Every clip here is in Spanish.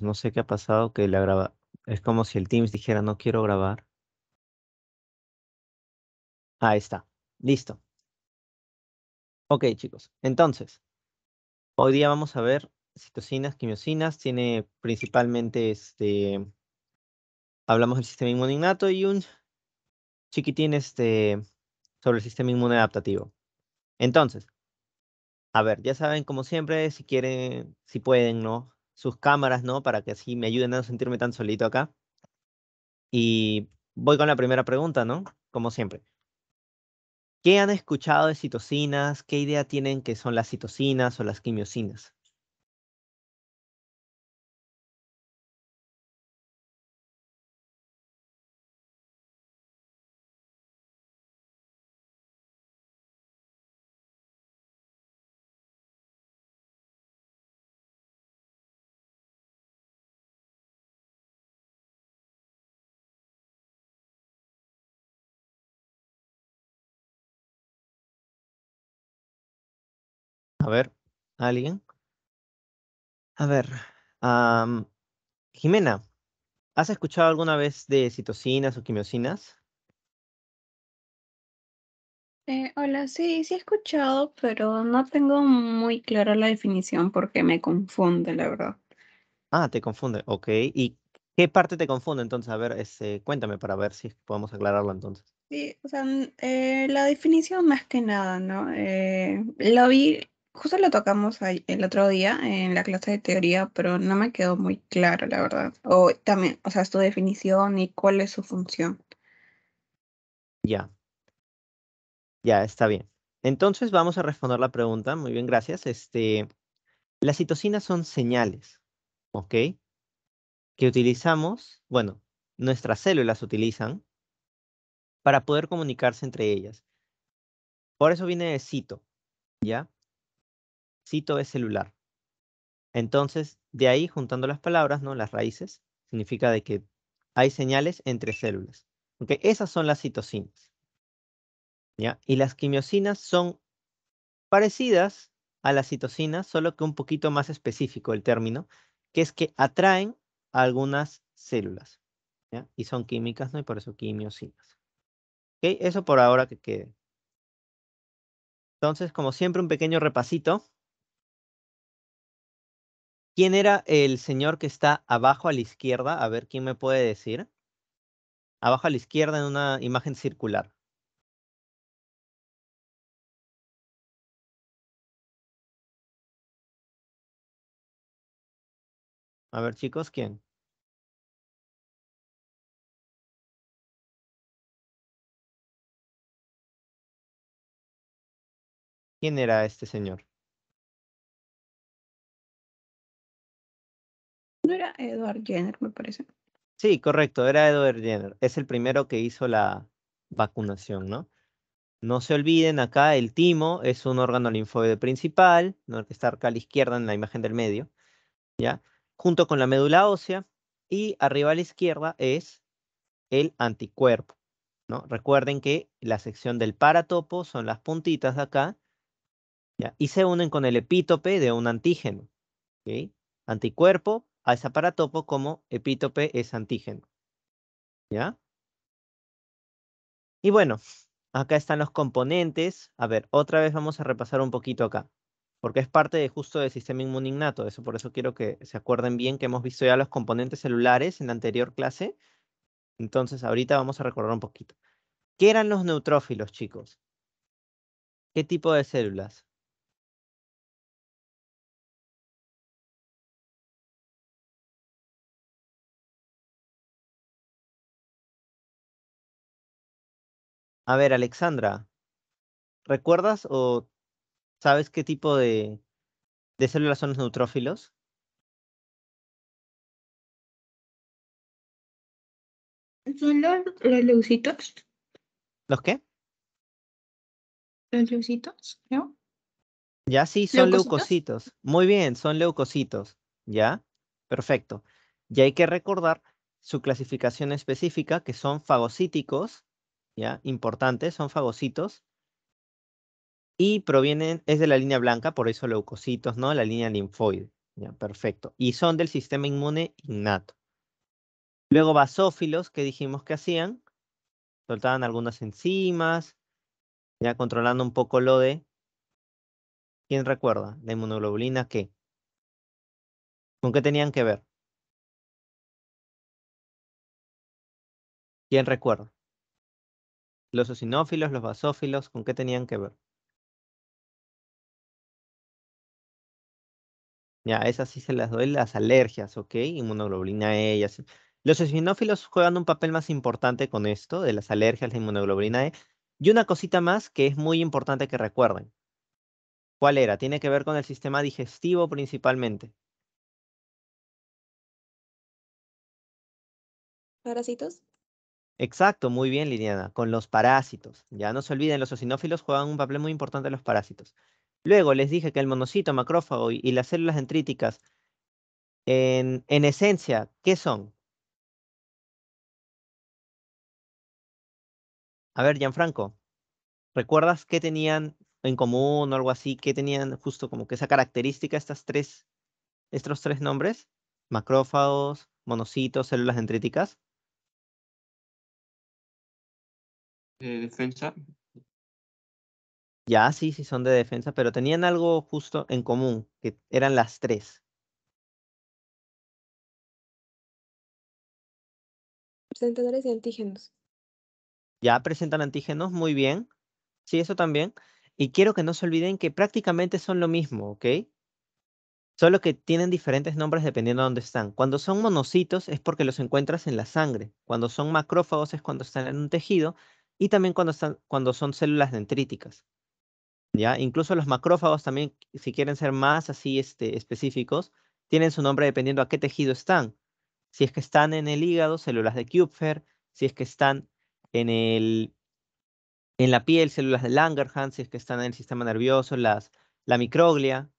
No sé qué ha pasado que la graba. Es como si el Teams dijera no quiero grabar. Ahí está. Listo. Ok, chicos. Entonces, hoy día vamos a ver citocinas, quimiosinas. Tiene principalmente este. Hablamos del sistema inmune y un chiquitín este, sobre el sistema inmune adaptativo. Entonces, a ver, ya saben, como siempre, si quieren, si pueden, ¿no? sus cámaras, ¿no? Para que así me ayuden a no sentirme tan solito acá. Y voy con la primera pregunta, ¿no? Como siempre. ¿Qué han escuchado de citocinas? ¿Qué idea tienen que son las citocinas o las quimiosinas? A ver, alguien. A ver, Jimena, ¿has escuchado alguna vez de citocinas o quimiosinas? Eh, hola, sí, sí he escuchado, pero no tengo muy clara la definición porque me confunde, la verdad. Ah, te confunde, ok. ¿Y qué parte te confunde entonces? A ver, este, cuéntame para ver si podemos aclararlo entonces. Sí, o sea, eh, la definición más que nada, ¿no? Eh, vi justo lo tocamos el otro día en la clase de teoría, pero no me quedó muy claro, la verdad. O también, o sea, su definición y cuál es su función. Ya. Ya, está bien. Entonces vamos a responder la pregunta. Muy bien, gracias. Este, las citocinas son señales, ¿ok? Que utilizamos, bueno, nuestras células utilizan para poder comunicarse entre ellas. Por eso viene de cito, ¿ya? cito es celular. Entonces, de ahí, juntando las palabras, ¿no? Las raíces, significa de que hay señales entre células. Esas son las citocinas. ¿Ya? Y las quimiosinas son parecidas a las citocinas, solo que un poquito más específico el término, que es que atraen algunas células. ¿ya? Y son químicas, ¿no? Y por eso quimiosinas. Eso por ahora que quede. Entonces, como siempre, un pequeño repasito ¿Quién era el señor que está abajo a la izquierda? A ver, ¿quién me puede decir? Abajo a la izquierda en una imagen circular. A ver, chicos, ¿quién? ¿Quién era este señor? ¿No era Edward Jenner, me parece? Sí, correcto, era Edward Jenner. Es el primero que hizo la vacunación, ¿no? No se olviden, acá el timo es un órgano linfoide principal, que está acá a la izquierda en la imagen del medio, ¿ya? Junto con la médula ósea, y arriba a la izquierda es el anticuerpo, ¿no? Recuerden que la sección del paratopo son las puntitas de acá, ¿ya? Y se unen con el epítope de un antígeno, ¿ok? Anticuerpo a ese paratopo como epítope es antígeno. ¿Ya? Y bueno, acá están los componentes. A ver, otra vez vamos a repasar un poquito acá, porque es parte de justo del sistema innato, Eso por eso quiero que se acuerden bien que hemos visto ya los componentes celulares en la anterior clase. Entonces, ahorita vamos a recordar un poquito. ¿Qué eran los neutrófilos, chicos? ¿Qué tipo de células? A ver, Alexandra, ¿recuerdas o sabes qué tipo de, células son los neutrófilos? ¿Son los, leucitos? ¿Los qué? Los leucitos, ¿no? Ya sí, son ¿Leucocitos? Muy bien, son leucocitos. ¿Ya? Perfecto. Y hay que recordar su clasificación específica, que son fagocíticos, ¿ya? Importantes, son fagocitos. Y provienen, es de la línea blanca, por eso leucocitos, ¿no? La línea linfoide, ¿ya? Perfecto. Y son del sistema inmune innato. Luego basófilos, que dijimos que hacían, soltaban algunas enzimas, ya controlando un poco lo de, ¿quién recuerda? La inmunoglobulina, ¿qué? ¿Con qué tenían que ver? ¿Quién recuerda? los eosinófilos, los basófilos, ¿con qué tenían que ver? Ya, esas sí se las doy, las alergias, ¿ok? Inmunoglobulina E Los eosinófilos juegan un papel más importante con esto, de las alergias, la inmunoglobulina E. Y una cosita más que es muy importante que recuerden. ¿Cuál era? Tiene que ver con el sistema digestivo principalmente. ¿Parásitos? Exacto, muy bien, Liliana, con los parásitos. Ya no se olviden, los osinófilos juegan un papel muy importante en los parásitos. Luego les dije que el monocito, macrófago y, las células dendríticas, en, esencia, ¿qué son? A ver, Gianfranco, ¿recuerdas qué tenían en común o algo así? ¿Qué tenían justo como que esa característica, estas tres, estos tres nombres? Macrófagos, monocitos, células dendríticas. de defensa. Ya, sí, sí, son de defensa, pero tenían algo justo en común, que eran las tres. Presentadores de antígenos. Ya presentan antígenos, muy bien. Sí, eso también. Y quiero que no se olviden que prácticamente son lo mismo, ¿ok? Solo que tienen diferentes nombres dependiendo de dónde están. Cuando son monocitos es porque los encuentras en la sangre. Cuando son macrófagos es cuando están en un tejido y también cuando, están, cuando son células dendríticas. ¿ya? Incluso los macrófagos también, si quieren ser más así este, específicos, tienen su nombre dependiendo a qué tejido están. Si es que están en el hígado, células de Kupfer, si es que están en, el, en la piel, células de Langerhans, si es que están en el sistema nervioso, las, la microglia,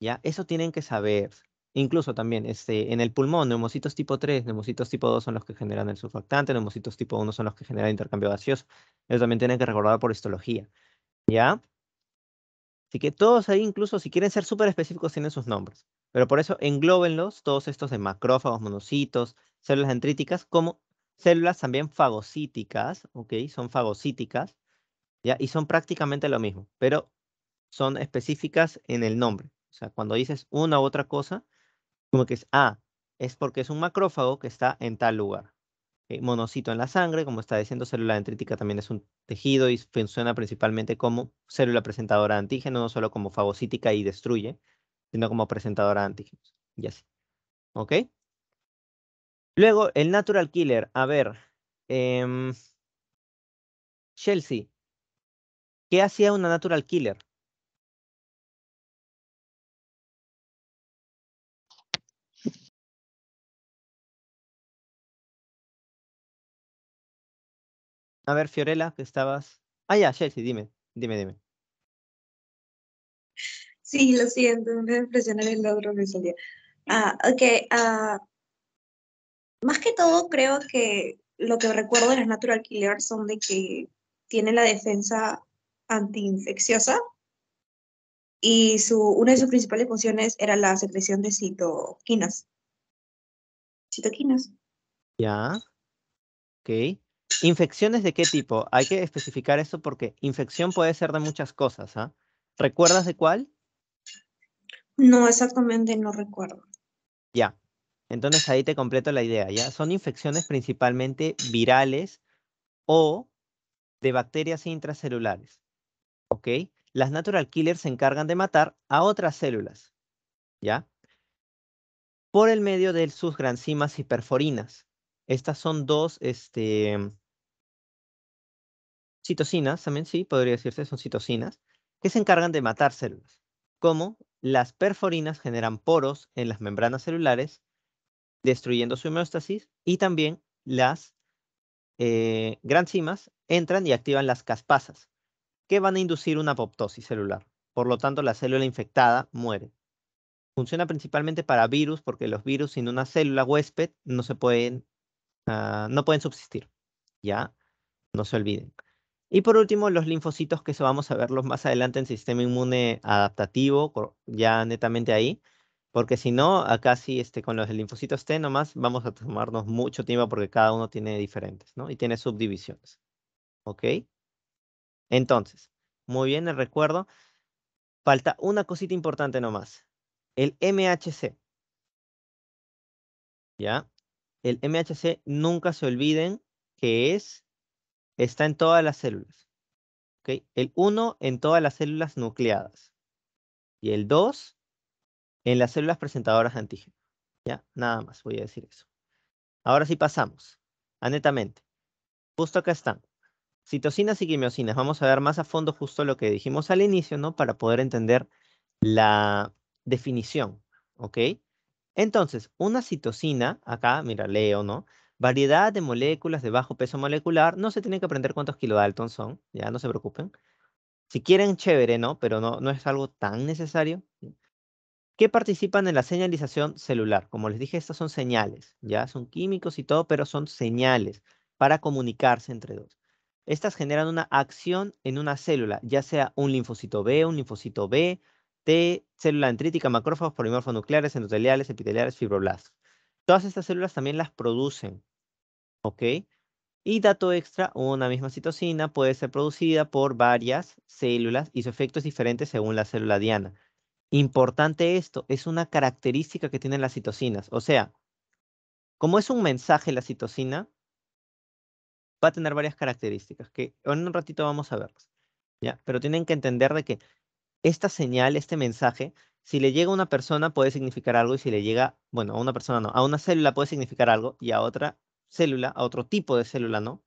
¿ya? Eso tienen que saber. Incluso también este, en el pulmón, neumocitos tipo 3, neumocitos tipo 2 son los que generan el surfactante, neumocitos tipo 1 son los que generan intercambio gaseoso. Eso también tienen que recordar por histología. ¿Ya? Así que todos ahí, incluso si quieren ser súper específicos, tienen sus nombres. Pero por eso englóbenlos, todos estos de macrófagos, monocitos, células entríticas, como células también fagocíticas, ¿ok? Son fagocíticas, ¿ya? Y son prácticamente lo mismo, pero son específicas en el nombre. O sea, cuando dices una u otra cosa, como que es, A? Ah, es porque es un macrófago que está en tal lugar. Eh, monocito en la sangre, como está diciendo, célula dendrítica también es un tejido y funciona principalmente como célula presentadora de antígenos, no solo como fagocítica y destruye, sino como presentadora de antígenos. Y así. ¿Ok? Luego, el natural killer. A ver, em, Chelsea, ¿qué hacía una natural killer? A ver, Fiorella, que estabas. Ah, ya, Chelsea, dime, dime, dime. Sí, lo siento, me impresionar el logro me salía. Ah, ok, ah, más que todo creo que lo que recuerdo de las natural killers son de que tiene la defensa antiinfecciosa y su, una de sus principales funciones era la secreción de citoquinas. Citoquinas. Ya. Ok. ¿Infecciones de qué tipo? Hay que especificar eso porque infección puede ser de muchas cosas. ¿ah? ¿Recuerdas de cuál? No, exactamente no recuerdo. Ya, entonces ahí te completo la idea. Ya son infecciones principalmente virales o de bacterias intracelulares. ¿Ok? Las natural killers se encargan de matar a otras células. ¿Ya? Por el medio de sus granzimas y perforinas. Estas son dos este, citocinas, también sí, podría decirse, son citocinas, que se encargan de matar células, como las perforinas generan poros en las membranas celulares, destruyendo su homeostasis, y también las eh, granzimas entran y activan las caspasas, que van a inducir una apoptosis celular. Por lo tanto, la célula infectada muere. Funciona principalmente para virus, porque los virus sin una célula huésped no se pueden, ah, no pueden subsistir. Ya, no se olviden. Y por último, los linfocitos que eso vamos a verlos más adelante en sistema inmune adaptativo, ya netamente ahí, porque si no, acá sí, este, con los linfocitos T nomás vamos a tomarnos mucho tiempo porque cada uno tiene diferentes, ¿no? Y tiene subdivisiones. ¿Ok? Entonces, muy bien, el recuerdo. Falta una cosita importante nomás. El MHC. ¿Ya? El MHC, nunca se olviden que es está en todas las células. El 1 en todas las células nucleadas. Y el 2 en las células presentadoras de antígeno. Ya, nada más voy a decir eso. Ahora sí pasamos a netamente. Justo acá están. Citocinas y quimiocinas. Vamos a ver más a fondo justo lo que dijimos al inicio, ¿no? Para poder entender la definición, ¿ok? Entonces, una citocina, acá, mira, leo, ¿no? Variedad de moléculas de bajo peso molecular. No se tienen que aprender cuántos kilodaltons son, ya no se preocupen. Si quieren, chévere, ¿no? Pero no, no es algo tan necesario. ¿Qué participan en la señalización celular. Como les dije, estas son señales, ya son químicos y todo, pero son señales para comunicarse entre dos. Estas generan una acción en una célula, ya sea un linfocito B, un linfocito B, T, célula dendrítica, macrófagos, nucleares, endoteliales, epiteliales, fibroblastos. Todas estas células también las producen, ¿ok? Y dato extra, una misma citocina puede ser producida por varias células y su efecto es diferente según la célula diana. Importante esto, es una característica que tienen las citocinas. O sea, como es un mensaje la citocina, va a tener varias características que en un ratito vamos a verlas. ¿ya? Pero tienen que entender de que esta señal, este mensaje, si le llega a una persona puede significar algo y si le llega, bueno, a una persona no, a una célula puede significar algo y a otra célula, a otro tipo de célula no,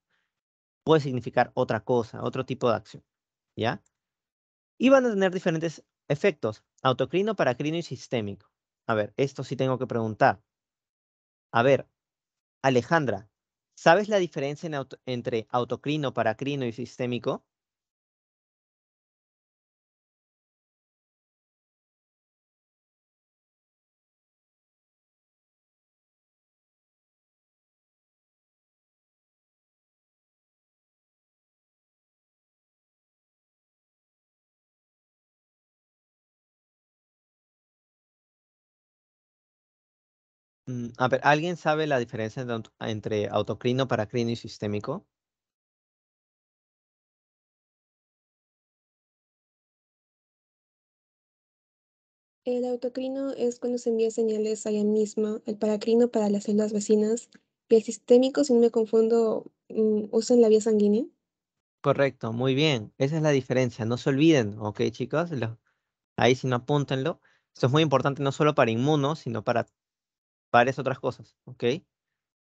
puede significar otra cosa, otro tipo de acción, ¿ya? Y van a tener diferentes efectos, autocrino, paracrino y sistémico. A ver, esto sí tengo que preguntar. A ver, Alejandra, ¿sabes la diferencia entre autocrino, paracrino y sistémico? Mm, a ver, ¿alguien sabe la diferencia entre autocrino, paracrino y sistémico? El autocrino es cuando se envía señales a ella misma, el paracrino para las células vecinas y el sistémico, si no me confundo, en mm, la vía sanguínea. Correcto, muy bien. Esa es la diferencia. No se olviden, ¿ok, chicos? ahí si no apúntenlo. Esto es muy importante no solo para inmunos, sino para varias otras cosas, ¿ok?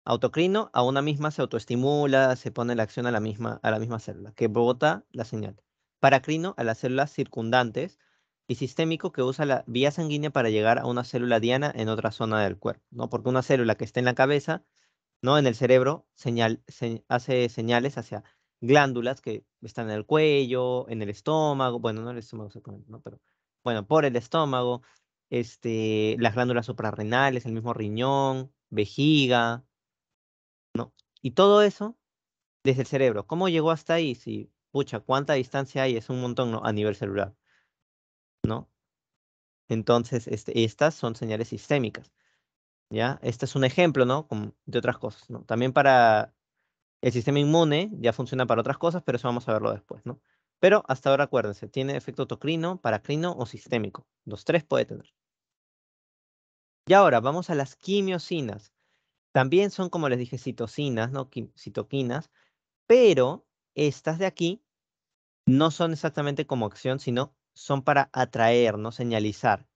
Autocrino, a una misma se autoestimula, se pone la acción a la misma, a la misma célula, que bota la señal. Paracrino, a las células circundantes, y sistémico, que usa la vía sanguínea para llegar a una célula diana en otra zona del cuerpo, ¿no? Porque una célula que esté en la cabeza, ¿no? En el cerebro, señal, hace señales hacia glándulas que están en el cuello, en el estómago, bueno, no el estómago pone ¿no? Pero, bueno, por el estómago, este, las glándulas suprarrenales, el mismo riñón, vejiga, ¿no? Y todo eso desde el cerebro. ¿Cómo llegó hasta ahí? Si, pucha, ¿cuánta distancia hay? Es un montón ¿no? a nivel celular, ¿no? Entonces, este, estas son señales sistémicas, ¿ya? Este es un ejemplo, ¿no? de otras cosas, ¿no? También para el sistema inmune ya funciona para otras cosas, pero eso vamos a verlo después, ¿no? Pero hasta ahora acuérdense, tiene efecto autocrino, paracrino o sistémico. Los tres puede tener. Y ahora vamos a las quimiosinas. También son, como les dije, citocinas, ¿no? citoquinas, pero estas de aquí no son exactamente como acción, sino son para atraer, ¿no? Señalizar.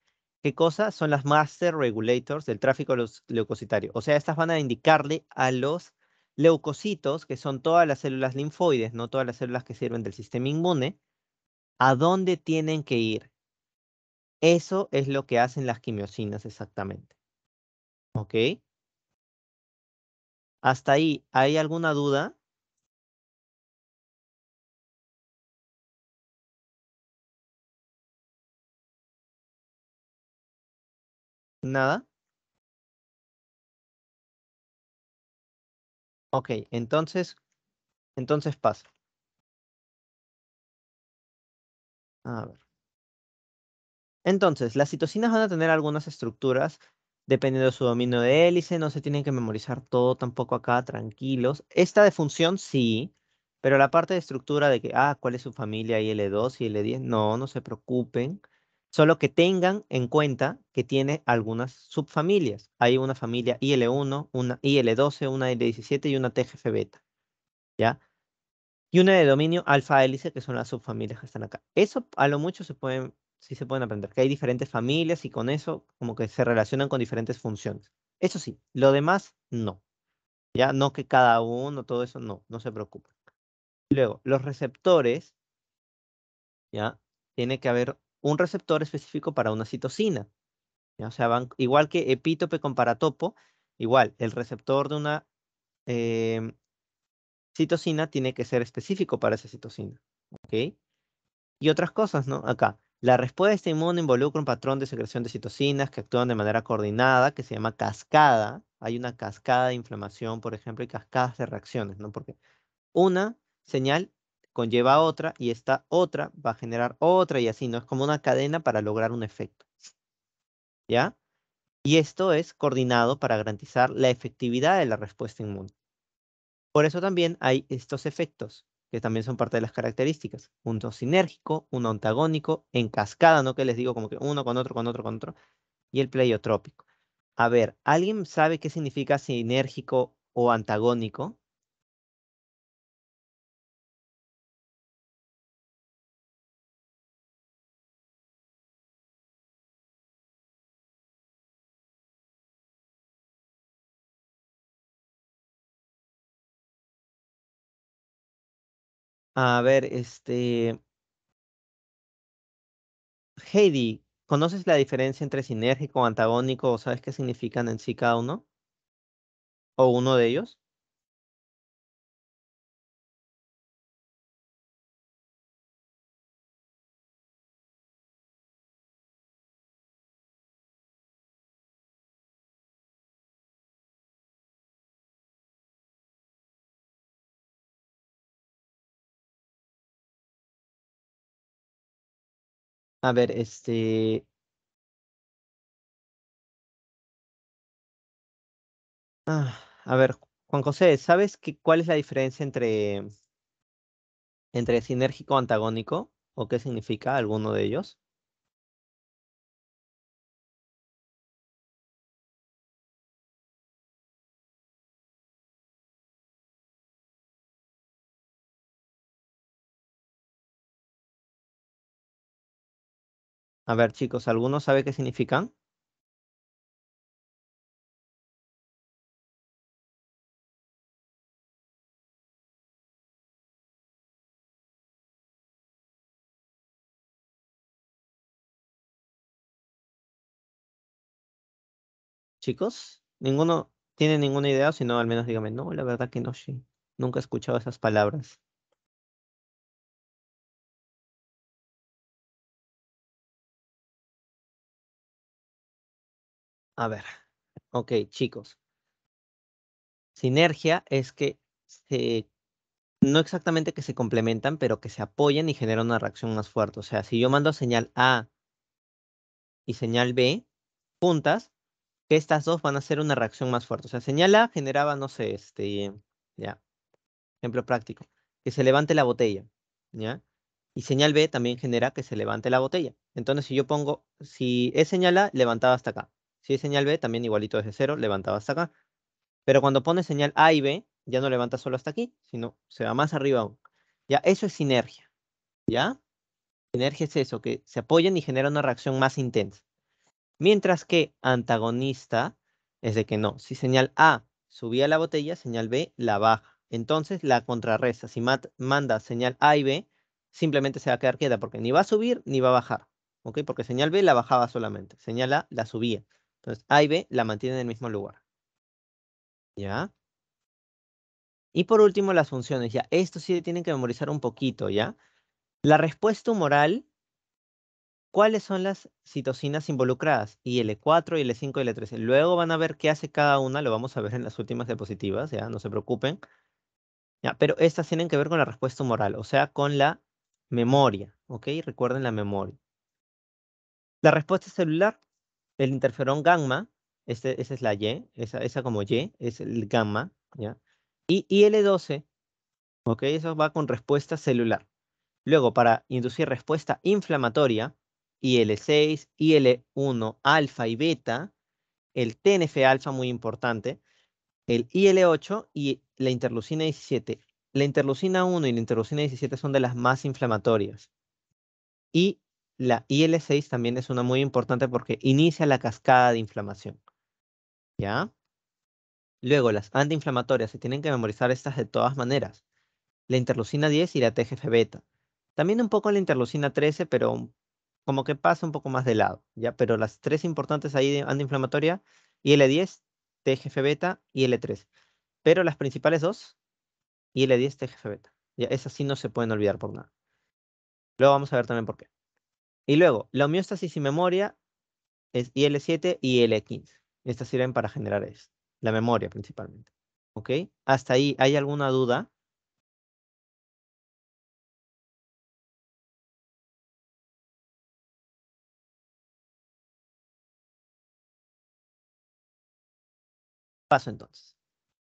¿Qué cosas? Son las master regulators del tráfico leucocitario. O sea, estas van a indicarle a los leucocitos, que son todas las células linfoides, no todas las células que sirven del sistema inmune, a dónde tienen que ir. Eso es lo que hacen las quimiosinas exactamente. ¿Ok? Hasta ahí, ¿hay alguna duda? ¿Nada? Ok, entonces, entonces pasa. A ver. Entonces, las citocinas van a tener algunas estructuras dependiendo de su dominio de hélice, no se tienen que memorizar todo tampoco acá, tranquilos. Esta de función sí, pero la parte de estructura de que, ah, ¿cuál es su familia? il 2 y L10, no, no se preocupen. Solo que tengan en cuenta que tiene algunas subfamilias. Hay una familia IL1, una IL12, una IL17 y una TGF beta. ¿Ya? Y una de dominio alfa hélice, que son las subfamilias que están acá. Eso a lo mucho se pueden sí se pueden aprender, que hay diferentes familias y con eso como que se relacionan con diferentes funciones. Eso sí, lo demás no. Ya no que cada uno, todo eso no, no se preocupen. Luego, los receptores, ya tiene que haber un receptor específico para una citocina O sea, van, igual que epítope con paratopo, igual el receptor de una em, citocina tiene que ser específico para esa citocina ¿Ok? Y otras cosas, ¿no? Acá, la respuesta este inmune involucra un patrón de secreción de citocinas que actúan de manera coordinada, que se llama cascada. Hay una cascada de inflamación, por ejemplo, y cascadas de reacciones, ¿no? Porque una señal conlleva a otra y esta otra va a generar otra y así, ¿no? Es como una cadena para lograr un efecto. ¿Ya? Y esto es coordinado para garantizar la efectividad de la respuesta inmune. Por eso también hay estos efectos que también son parte de las características. Uno sinérgico, uno antagónico, en cascada, ¿no? Que les digo como que uno con otro, con otro, con otro. Y el pleiotrópico. A ver, ¿alguien sabe qué significa sinérgico o antagónico? A ver, este. Heidi, ¿conoces la diferencia entre sinérgico, antagónico o sabes qué significan en sí cada uno? ¿O uno de ellos? A ver, este... Ah, a ver, Juan José, ¿sabes que, cuál es la diferencia entre, entre sinérgico o antagónico? ¿O qué significa alguno de ellos? A ver, chicos, ¿alguno sabe qué significan? Chicos, ninguno tiene ninguna idea, sino al menos dígame, no, la verdad que no, sí. Nunca he escuchado esas palabras. A ver, ok, chicos. Sinergia es que no exactamente que se complementan, pero que se apoyan y generan una reacción más fuerte. O sea, si yo mando señal A y señal B juntas, que estas dos van a hacer una reacción más fuerte. O sea, señal A generaba, no sé, este, ya, ejemplo práctico, que se levante la botella, ¿ya? Y señal B también genera que se levante la botella. Entonces, si yo pongo, si es señal A, levantaba hasta acá. Si es señal B, también igualito desde cero, levantaba hasta acá. Pero cuando pone señal A y B, ya no levanta solo hasta aquí, sino se va más arriba aún. Ya, eso es sinergia. ¿Ya? Sinergia es eso, que se apoyan y genera una reacción más intensa. Mientras que antagonista es de que no. Si señal A subía la botella, señal B la baja. Entonces la contrarresta. Si manda señal A y B, simplemente se va a quedar queda, porque ni va a subir ni va a bajar. ¿Ok? Porque señal B la bajaba solamente. Señal A la subía. Entonces, A y B la mantienen en el mismo lugar. ¿Ya? Y por último, las funciones. Ya, esto sí tienen que memorizar un poquito, ¿ya? La respuesta humoral, ¿cuáles son las citocinas involucradas? Y L4, e y L5, e y L13. E Luego van a ver qué hace cada una, lo vamos a ver en las últimas diapositivas, ¿ya? No se preocupen. Ya, pero estas tienen que ver con la respuesta humoral, o sea, con la memoria, ¿ok? Recuerden la memoria. La respuesta celular, el interferón gamma, este, esa es la Y, esa, esa como Y, es el gamma, ¿ya? Y IL-12, ¿ok? Eso va con respuesta celular. Luego, para inducir respuesta inflamatoria, IL-6, IL-1, alfa y beta, el TNF-alfa muy importante, el IL-8 y la interleucina 17. La interleucina 1 y la interleucina 17 son de las más inflamatorias. Y la IL-6 también es una muy importante porque inicia la cascada de inflamación. ¿Ya? Luego, las antiinflamatorias, se tienen que memorizar estas de todas maneras. La interleucina 10 y la TGF-beta. También un poco la interleucina 13, pero como que pasa un poco más de lado, ¿ya? Pero las tres importantes ahí de antiinflamatoria, IL-10, TGF-beta y IL-13. Pero las principales dos, IL-10, TGF-beta. Ya, esas sí no se pueden olvidar por nada. Luego vamos a ver también por qué. Y luego, la homeostasis y memoria es IL7 y IL15. Estas sirven para generar eso, la memoria principalmente. ¿Ok? Hasta ahí, ¿hay alguna duda? Paso entonces.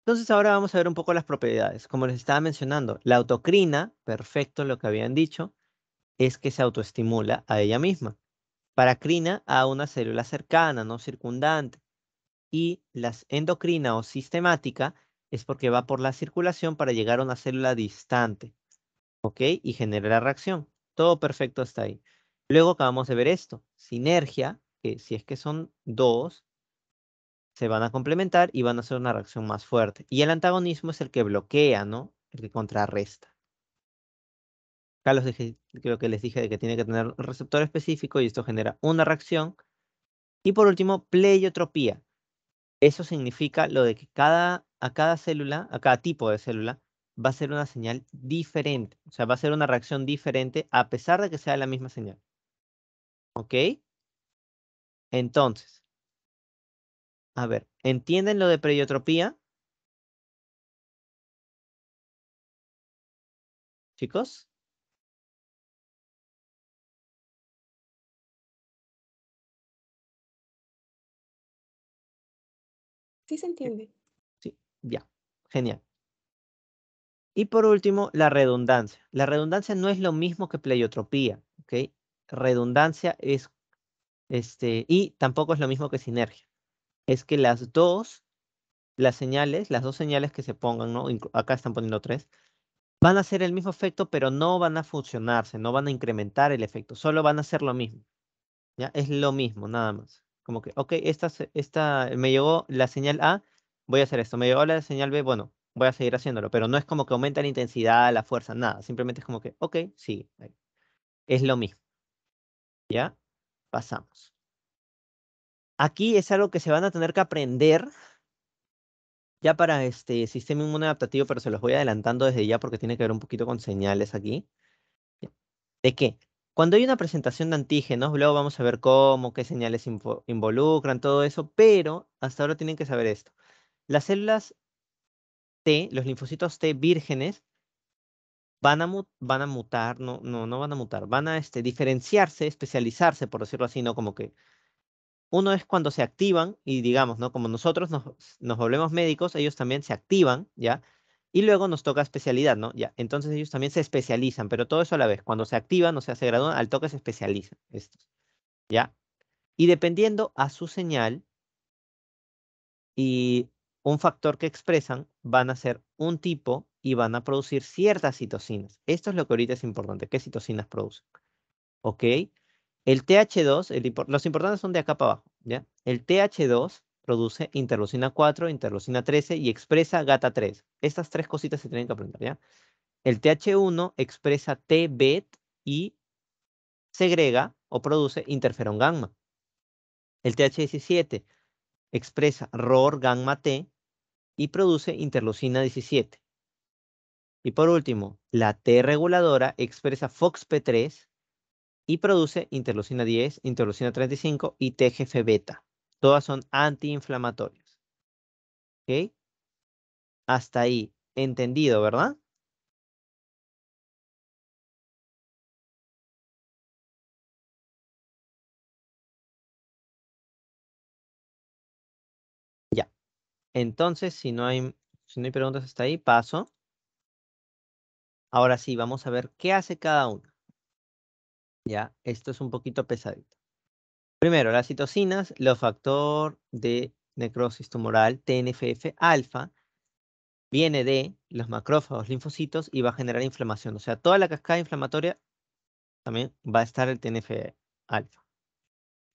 Entonces ahora vamos a ver un poco las propiedades. Como les estaba mencionando, la autocrina, perfecto lo que habían dicho, es que se autoestimula a ella misma. Paracrina a una célula cercana, no circundante. Y las endocrina o sistemática es porque va por la circulación para llegar a una célula distante. ¿Ok? Y genera la reacción. Todo perfecto hasta ahí. Luego acabamos de ver esto. Sinergia, que si es que son dos, se van a complementar y van a hacer una reacción más fuerte. Y el antagonismo es el que bloquea, ¿no? El que contrarresta. Acá dije, creo que les dije de que tiene que tener un receptor específico y esto genera una reacción. Y por último, pleiotropía. Eso significa lo de que cada, a cada célula, a cada tipo de célula, va a ser una señal diferente. O sea, va a ser una reacción diferente a pesar de que sea la misma señal. ¿Ok? Entonces, a ver, ¿entienden lo de pleiotropía? Chicos. Sí se entiende. Sí, ya. Genial. Y por último, la redundancia. La redundancia no es lo mismo que pleiotropía, ¿ok? Redundancia es, este, y tampoco es lo mismo que sinergia. Es que las dos, las señales, las dos señales que se pongan, ¿no? acá están poniendo tres, van a hacer el mismo efecto, pero no van a funcionarse, no van a incrementar el efecto, solo van a hacer lo mismo. ¿ya? Es lo mismo, nada más. Como que, ok, esta, esta, me llegó la señal A, voy a hacer esto. Me llegó la señal B, bueno, voy a seguir haciéndolo. Pero no es como que aumenta la intensidad, la fuerza, nada. Simplemente es como que, ok, sí. Es lo mismo. ¿Ya? Pasamos. Aquí es algo que se van a tener que aprender ya para este sistema inmune pero se los voy adelantando desde ya porque tiene que ver un poquito con señales aquí. ¿De qué? Cuando hay una presentación de antígenos, luego vamos a ver cómo, qué señales involucran, todo eso, pero hasta ahora tienen que saber esto. Las células T, los linfocitos T vírgenes, van a, mutar, no, no, no van a mutar, van a este, diferenciarse, especializarse, por decirlo así, ¿no? Como que uno es cuando se activan y digamos, ¿no? Como nosotros nos, nos volvemos médicos, ellos también se activan, ¿ya? Y luego nos toca especialidad, ¿no? Ya, entonces ellos también se especializan, pero todo eso a la vez. Cuando se activan, o sea, se gradúan, al toque se especializan estos. ¿Ya? Y dependiendo a su señal y un factor que expresan, van a ser un tipo y van a producir ciertas citocinas. Esto es lo que ahorita es importante. ¿Qué citocinas producen? ¿Ok? El TH2, los importantes son de acá para abajo, ¿ya? El TH2 produce interleucina 4, interleucina 13 y expresa GATA 3. Estas tres cositas se tienen que aprender, ¿ya? El TH1 expresa TBET y segrega o produce interferón gamma. El TH17 expresa ROR gamma T y produce interleucina 17. Y por último, la T reguladora expresa FOXP3 y produce interleucina 10, interleucina 35 y TGF beta. Todas son antiinflamatorias. ¿Ok? Hasta ahí. Entendido, ¿verdad? Ya. Entonces, si no hay, si no hay preguntas hasta ahí, paso. Ahora sí, vamos a ver qué hace cada uno. Ya, esto es un poquito pesadito. Primero, las citocinas, los factor de necrosis tumoral, TNFF alfa, viene de los macrófagos, linfocitos y va a generar inflamación. O sea, toda la cascada inflamatoria también va a estar el TNF alfa.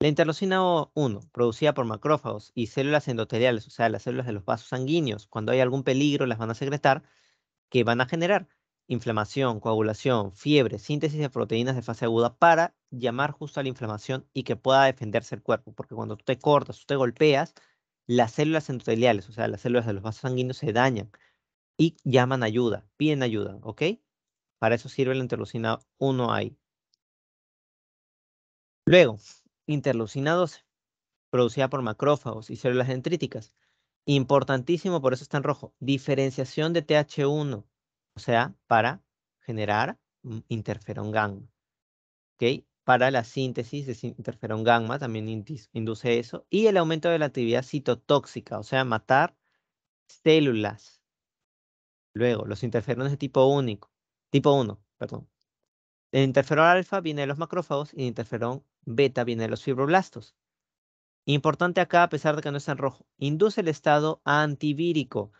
La o 1, producida por macrófagos y células endoteliales, o sea, las células de los vasos sanguíneos, cuando hay algún peligro las van a secretar, que van a generar inflamación, coagulación, fiebre, síntesis de proteínas de fase aguda para llamar justo a la inflamación y que pueda defenderse el cuerpo. Porque cuando tú te cortas, tú te golpeas, las células endoteliales, o sea, las células de los vasos sanguíneos se dañan y llaman ayuda, piden ayuda, ¿ok? Para eso sirve la interleucina 1I. Luego, interleucina 12, producida por macrófagos y células dendríticas. Importantísimo, por eso está en rojo, diferenciación de TH1 o sea, para generar interferón gamma. Para la síntesis de interferón gamma también induce eso. Y el aumento de la actividad citotóxica, o sea, matar células. Luego, los interferones de tipo único, tipo 1, perdón. El interferón alfa viene de los macrófagos y el interferón beta viene de los fibroblastos. Importante acá, a pesar de que no está en rojo, induce el estado antivírico.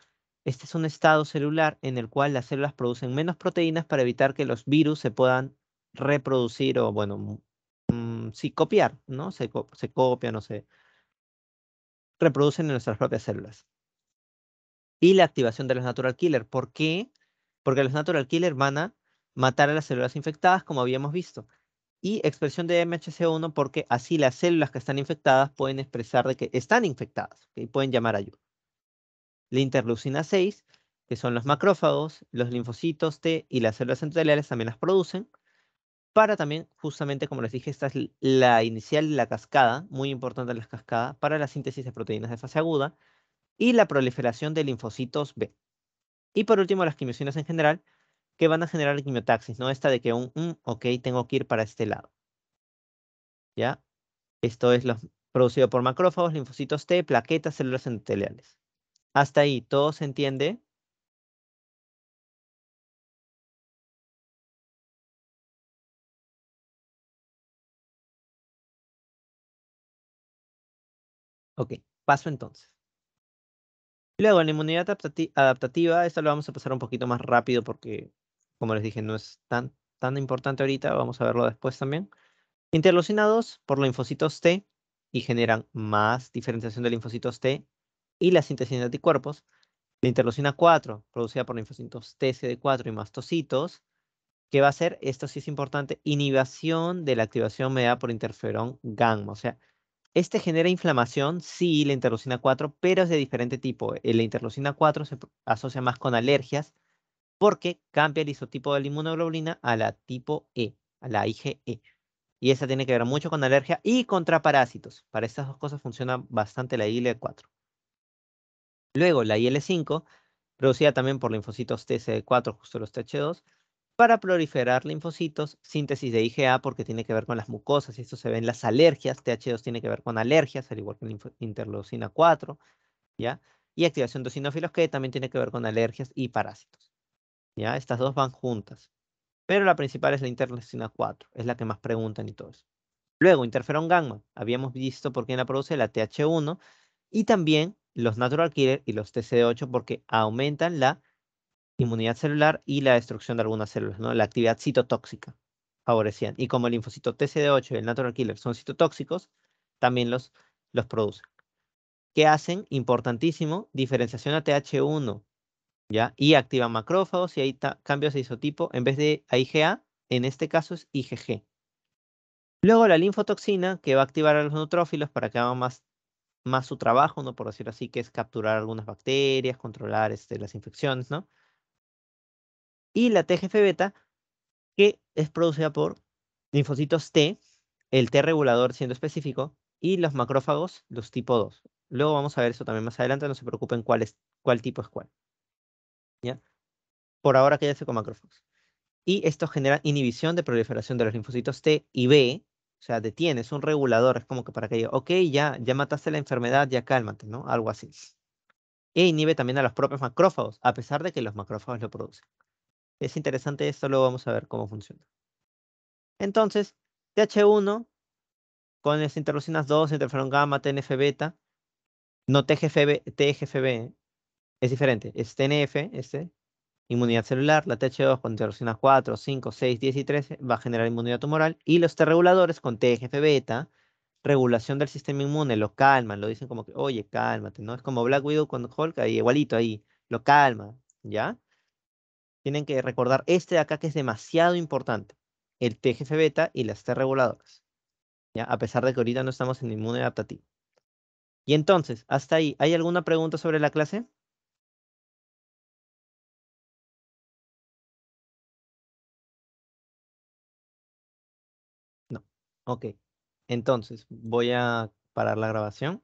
Este es un estado celular en el cual las células producen menos proteínas para evitar que los virus se puedan reproducir o, bueno, mm, sí, copiar, ¿no? Se, copian o se reproducen en nuestras propias células. Y la activación de los natural killer. ¿Por qué? Porque los natural killer van a matar a las células infectadas, como habíamos visto. Y expresión de MHC1 porque así las células que están infectadas pueden expresar de que están infectadas y pueden llamar ayuda la interleucina 6, que son los macrófagos, los linfocitos T y las células endoteliales también las producen, para también, justamente como les dije, esta es la inicial de la cascada, muy importante la cascada, para la síntesis de proteínas de fase aguda y la proliferación de linfocitos B. Y por último, las quimiocinas en general, que van a generar quimiotaxis, ¿no? Esta de que un, mm, ok, tengo que ir para este lado. ¿Ya? Esto es lo producido por macrófagos, linfocitos T, plaquetas, células endoteliales. Hasta ahí, ¿todo se entiende? Ok, paso entonces. Luego, en la inmunidad adaptativa, esta lo vamos a pasar un poquito más rápido porque, como les dije, no es tan, tan importante ahorita, vamos a verlo después también. Interlocinados por linfocitos T y generan más diferenciación de linfocitos T y la síntesis de anticuerpos, la interleucina 4, producida por linfocitos TCD4 y mastocitos, que va a ser, esto sí es importante, inhibición de la activación mediada por interferón gamma. O sea, este genera inflamación, sí, la interleucina 4, pero es de diferente tipo. Eh, la interleucina 4 se asocia más con alergias porque cambia el isotipo de la inmunoglobulina a la tipo E, a la IgE. Y esa tiene que ver mucho con alergia y contra parásitos. Para estas dos cosas funciona bastante la IL-4. Luego la IL-5, producida también por linfocitos TCD4, justo los TH2, para proliferar linfocitos, síntesis de IgA porque tiene que ver con las mucosas, y esto se ve en las alergias, TH2 tiene que ver con alergias, al igual que la interleucina 4, ¿ya? Y activación de sinófilos que también tiene que ver con alergias y parásitos, ¿ya? Estas dos van juntas, pero la principal es la interleucina 4, es la que más preguntan y todo eso. Luego, interferón gamma, habíamos visto por quién la produce, la TH1, y también los natural killer y los TCD8 porque aumentan la inmunidad celular y la destrucción de algunas células, ¿no? La actividad citotóxica favorecían. Y como el linfocito TCD8 y el natural killer son citotóxicos, también los, los producen. ¿Qué hacen? Importantísimo, diferenciación a TH1, ¿ya? Y activan macrófagos y hay cambios de isotipo. En vez de IgA, en este caso es IgG. Luego la linfotoxina, que va a activar a los neutrófilos para que hagan más más su trabajo, ¿no? Por decirlo así, que es capturar algunas bacterias, controlar este, las infecciones, ¿no? Y la TGF-beta, que es producida por linfocitos T, el T regulador siendo específico, y los macrófagos, los tipo 2. Luego vamos a ver eso también más adelante, no se preocupen cuál, es, cuál tipo es cuál. ¿Ya? Por ahora hace con macrófagos. Y esto genera inhibición de proliferación de los linfocitos T y B, o sea, detiene, es un regulador, es como que para que diga, ok, ya, ya mataste la enfermedad, ya cálmate, ¿no? Algo así. E inhibe también a los propios macrófagos, a pesar de que los macrófagos lo producen. Es interesante esto, luego vamos a ver cómo funciona. Entonces, TH1 con las este, interleucinas 2, interferón gamma, TNF beta, no TGFB, TGFB, ¿eh? es diferente, es TNF, este, Inmunidad celular, la TH2 con interleucinas 4, 5, 6, 10 y 13 va a generar inmunidad tumoral. Y los T-reguladores con TGF-beta, regulación del sistema inmune, lo calman, lo dicen como que, oye, cálmate, ¿no? Es como Black Widow con Hulk, ahí, igualito ahí, lo calma, ¿ya? Tienen que recordar este de acá que es demasiado importante, el TGF-beta y las T-reguladoras, ¿ya? A pesar de que ahorita no estamos en inmune adaptativo. Y entonces, hasta ahí, ¿hay alguna pregunta sobre la clase? Ok, entonces voy a parar la grabación.